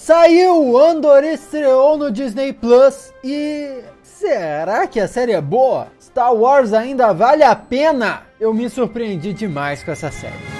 Saiu, Andor estreou no Disney Plus e será que a série é boa? Star Wars ainda vale a pena? Eu me surpreendi demais com essa série.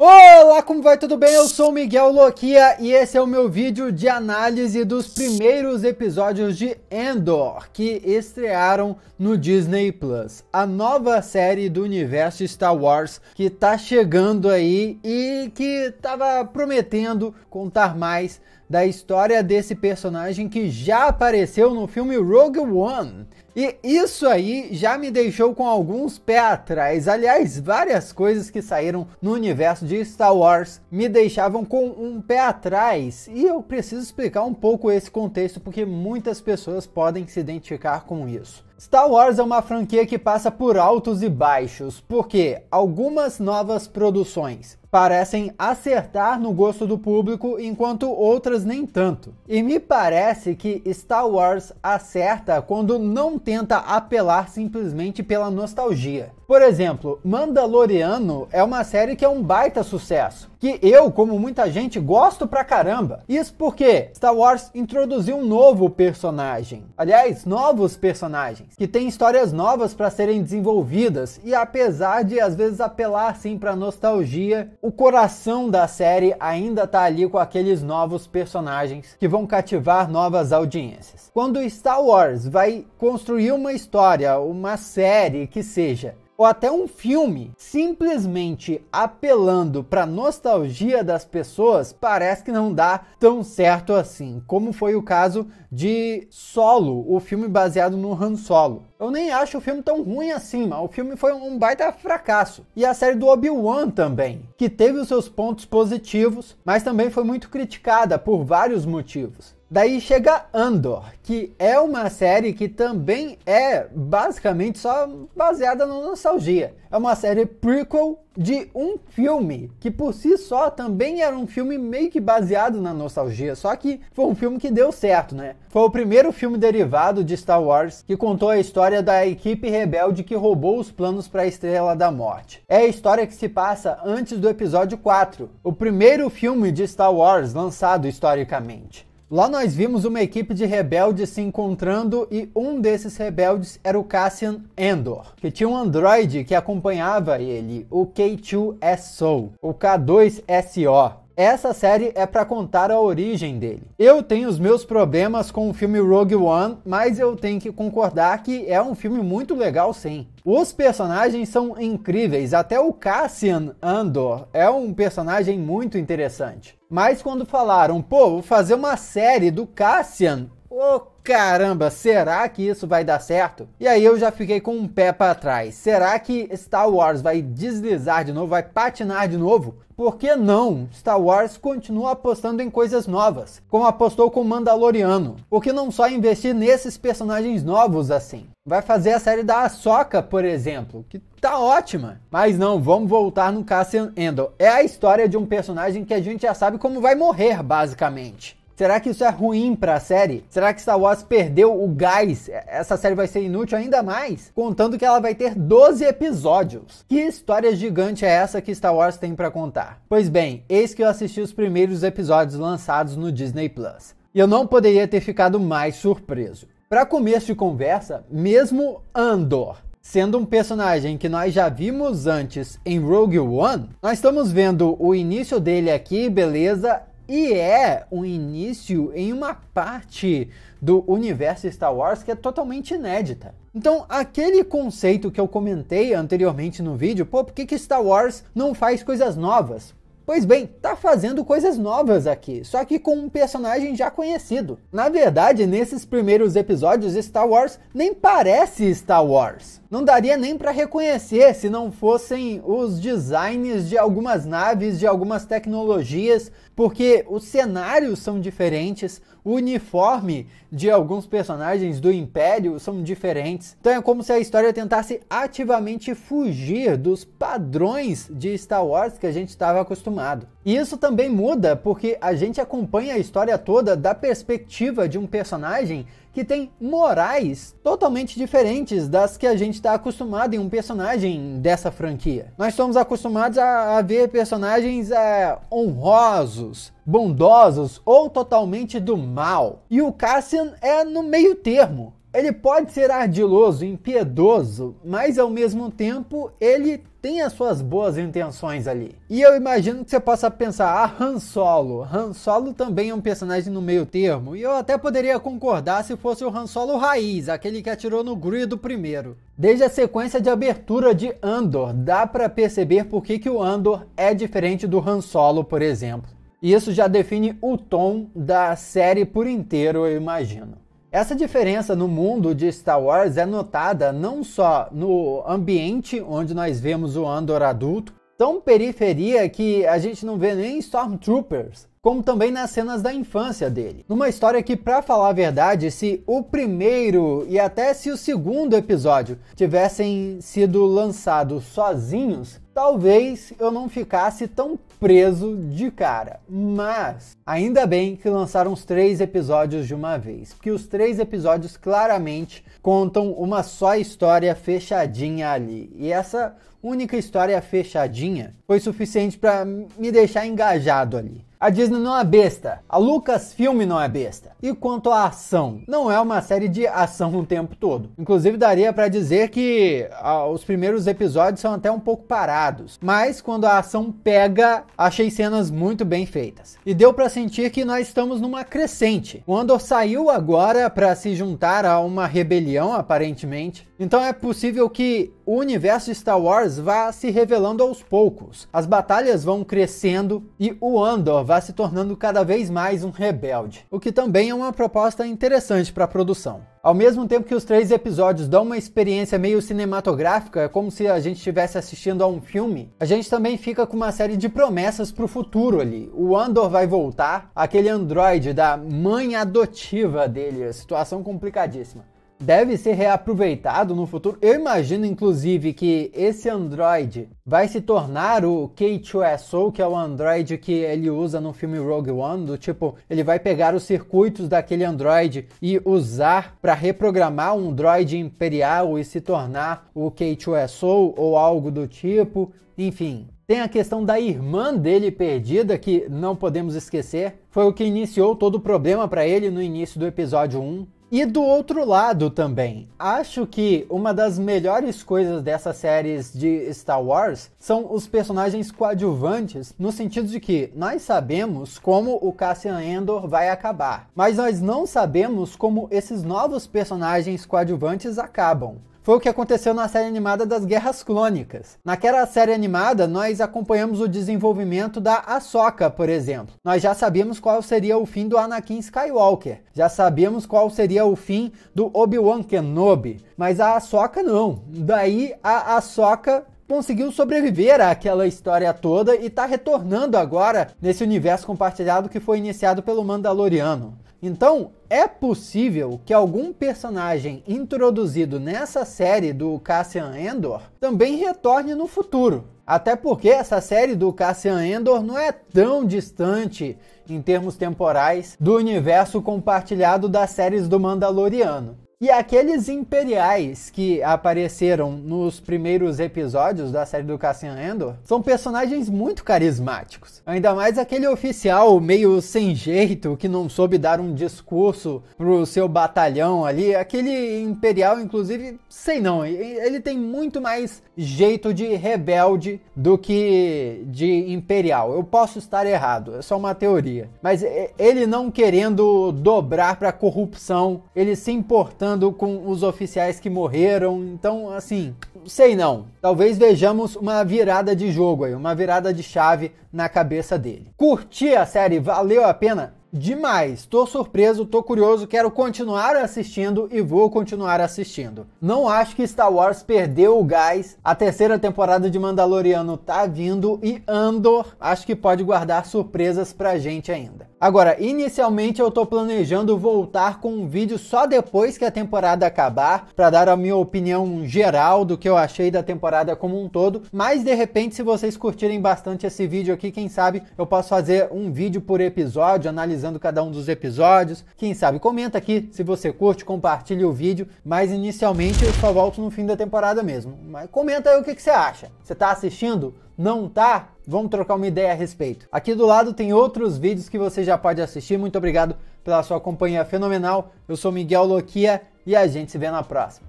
Olá, como vai? Tudo bem? Eu sou o Miguel Loquia e esse é o meu vídeo de análise dos primeiros episódios de Endor que estrearam no Disney Plus, a nova série do universo Star Wars que tá chegando aí e que tava prometendo contar mais da história desse personagem que já apareceu no filme Rogue One. E isso aí já me deixou com alguns pés atrás. Aliás, várias coisas que saíram no universo de Star Wars me deixavam com um pé atrás. E eu preciso explicar um pouco esse contexto porque muitas pessoas podem se identificar com isso. Star Wars é uma franquia que passa por altos e baixos, porque algumas novas produções parecem acertar no gosto do público, enquanto outras nem tanto. E me parece que Star Wars acerta quando não tenta apelar simplesmente pela nostalgia. Por exemplo, Mandaloriano é uma série que é um baita sucesso, que eu, como muita gente, gosto pra caramba. Isso porque Star Wars introduziu um novo personagem. Aliás, novos personagens, que têm histórias novas para serem desenvolvidas e apesar de às vezes apelar sim para nostalgia, o coração da série ainda tá ali com aqueles novos personagens que vão cativar novas audiências. Quando Star Wars vai construir uma história, uma série que seja ou até um filme, simplesmente apelando para nostalgia das pessoas, parece que não dá tão certo assim, como foi o caso de Solo, o filme baseado no Han Solo. Eu nem acho o filme tão ruim assim, mas o filme foi um baita fracasso. E a série do Obi-Wan também, que teve os seus pontos positivos, mas também foi muito criticada por vários motivos. Daí chega Andor, que é uma série que também é basicamente só baseada na nostalgia. É uma série prequel de um filme que por si só também era um filme meio que baseado na nostalgia, só que foi um filme que deu certo, né? Foi o primeiro filme derivado de Star Wars que contou a história da equipe rebelde que roubou os planos para a Estrela da Morte. É a história que se passa antes do episódio 4, o primeiro filme de Star Wars lançado historicamente. Lá nós vimos uma equipe de rebeldes se encontrando e um desses rebeldes era o Cassian Endor, que tinha um androide que acompanhava ele, o K2SO, o K2SO. Essa série é para contar a origem dele. Eu tenho os meus problemas com o filme Rogue One, mas eu tenho que concordar que é um filme muito legal sim. Os personagens são incríveis, até o Cassian Andor é um personagem muito interessante. Mas quando falaram, pô, vou fazer uma série do Cassian, Ô oh, caramba, será que isso vai dar certo? E aí eu já fiquei com um pé para trás. Será que Star Wars vai deslizar de novo, vai patinar de novo? Por que não? Star Wars continua apostando em coisas novas, como apostou com Mandaloriano. Por que não só investir nesses personagens novos assim? Vai fazer a série da Ahsoka, por exemplo, que tá ótima. Mas não, vamos voltar no Cassian Endo. É a história de um personagem que a gente já sabe como vai morrer, basicamente. Será que isso é ruim para a série? Será que Star Wars perdeu o gás? Essa série vai ser inútil ainda mais, contando que ela vai ter 12 episódios. Que história gigante é essa que Star Wars tem para contar? Pois bem, eis que eu assisti os primeiros episódios lançados no Disney Plus. E eu não poderia ter ficado mais surpreso. Para começo de conversa, mesmo Andor sendo um personagem que nós já vimos antes em Rogue One, nós estamos vendo o início dele aqui, beleza, e é um início em uma parte do universo Star Wars que é totalmente inédita. Então, aquele conceito que eu comentei anteriormente no vídeo, pô, por que, que Star Wars não faz coisas novas? Pois bem, tá fazendo coisas novas aqui, só que com um personagem já conhecido. Na verdade, nesses primeiros episódios, Star Wars nem parece Star Wars. Não daria nem para reconhecer se não fossem os designs de algumas naves, de algumas tecnologias, porque os cenários são diferentes, o uniforme de alguns personagens do Império são diferentes. Então é como se a história tentasse ativamente fugir dos padrões de Star Wars que a gente estava acostumado animado. E isso também muda porque a gente acompanha a história toda da perspectiva de um personagem que tem morais totalmente diferentes das que a gente está acostumado em um personagem dessa franquia. Nós somos acostumados a, a ver personagens é, honrosos, bondosos ou totalmente do mal. E o Cassian é no meio termo ele pode ser ardiloso, impiedoso, mas ao mesmo tempo ele tem as suas boas intenções ali. E eu imagino que você possa pensar, ah, Han Solo. Han Solo também é um personagem no meio termo, e eu até poderia concordar se fosse o Han Solo raiz, aquele que atirou no do primeiro. Desde a sequência de abertura de Andor, dá para perceber por que, que o Andor é diferente do Han Solo, por exemplo. E isso já define o tom da série por inteiro, eu imagino. Essa diferença no mundo de Star Wars é notada não só no ambiente onde nós vemos o Andor adulto, tão periferia que a gente não vê nem Stormtroopers, como também nas cenas da infância dele. Numa história que, para falar a verdade, se o primeiro e até se o segundo episódio tivessem sido lançados sozinhos, talvez eu não ficasse tão preso de cara. Mas ainda bem que lançaram os três episódios de uma vez, porque os três episódios claramente contam uma só história fechadinha ali. E essa única história fechadinha foi suficiente para me deixar engajado ali. A Disney não é besta, a Lucasfilm não é besta. E quanto à ação, não é uma série de ação o tempo todo. Inclusive daria para dizer que ah, os primeiros episódios são até um pouco parados, mas quando a ação pega, achei cenas muito bem feitas. E deu para sentir que nós estamos numa crescente. O Andor saiu agora para se juntar a uma rebelião aparentemente. Então é possível que o universo de Star Wars vá se revelando aos poucos, as batalhas vão crescendo e o Andor vá se tornando cada vez mais um rebelde, o que também é uma proposta interessante para a produção. Ao mesmo tempo que os três episódios dão uma experiência meio cinematográfica, é como se a gente estivesse assistindo a um filme, a gente também fica com uma série de promessas para o futuro ali. O Andor vai voltar, aquele androide da mãe adotiva dele, situação complicadíssima deve ser reaproveitado no futuro. Eu imagino, inclusive, que esse Android vai se tornar o K2SO, que é o Android que ele usa no filme Rogue One, do tipo, ele vai pegar os circuitos daquele Android e usar para reprogramar um droid imperial e se tornar o K2SO ou algo do tipo. Enfim, tem a questão da irmã dele perdida, que não podemos esquecer. Foi o que iniciou todo o problema para ele no início do episódio 1. E do outro lado também, acho que uma das melhores coisas dessas séries de Star Wars são os personagens coadjuvantes, no sentido de que nós sabemos como o Cassian Endor vai acabar, mas nós não sabemos como esses novos personagens coadjuvantes acabam foi o que aconteceu na série animada das Guerras Clônicas. Naquela série animada, nós acompanhamos o desenvolvimento da Ahsoka, por exemplo. Nós já sabíamos qual seria o fim do Anakin Skywalker, já sabíamos qual seria o fim do Obi-Wan Kenobi, mas a Ahsoka não. Daí a Ahsoka conseguiu sobreviver àquela história toda e está retornando agora nesse universo compartilhado que foi iniciado pelo Mandaloriano. Então, é possível que algum personagem introduzido nessa série do Cassian Endor também retorne no futuro. Até porque essa série do Cassian Endor não é tão distante em termos temporais do universo compartilhado das séries do Mandaloriano. E aqueles imperiais que apareceram nos primeiros episódios da série do Cassian Endor são personagens muito carismáticos. Ainda mais aquele oficial meio sem jeito que não soube dar um discurso pro seu batalhão ali. Aquele imperial, inclusive, sei não, ele tem muito mais jeito de rebelde do que de imperial. Eu posso estar errado, é só uma teoria. Mas ele não querendo dobrar para corrupção, ele se importando com os oficiais que morreram. Então, assim, sei não. Talvez vejamos uma virada de jogo aí, uma virada de chave na cabeça dele. Curti a série, valeu a pena? demais. Tô surpreso, tô curioso, quero continuar assistindo e vou continuar assistindo. Não acho que Star Wars perdeu o gás. A terceira temporada de Mandaloriano tá vindo e Andor acho que pode guardar surpresas pra gente ainda. Agora, inicialmente eu tô planejando voltar com um vídeo só depois que a temporada acabar, para dar a minha opinião geral do que eu achei da temporada como um todo, mas de repente se vocês curtirem bastante esse vídeo aqui, quem sabe eu posso fazer um vídeo por episódio, analisando cada um dos episódios. Quem sabe, comenta aqui se você curte, compartilhe o vídeo, mas inicialmente eu só volto no fim da temporada mesmo. Mas comenta aí o que, que você acha. Você tá assistindo? Não tá? vamos trocar uma ideia a respeito. Aqui do lado tem outros vídeos que você já pode assistir. Muito obrigado pela sua companhia fenomenal. Eu sou Miguel Loquia e a gente se vê na próxima.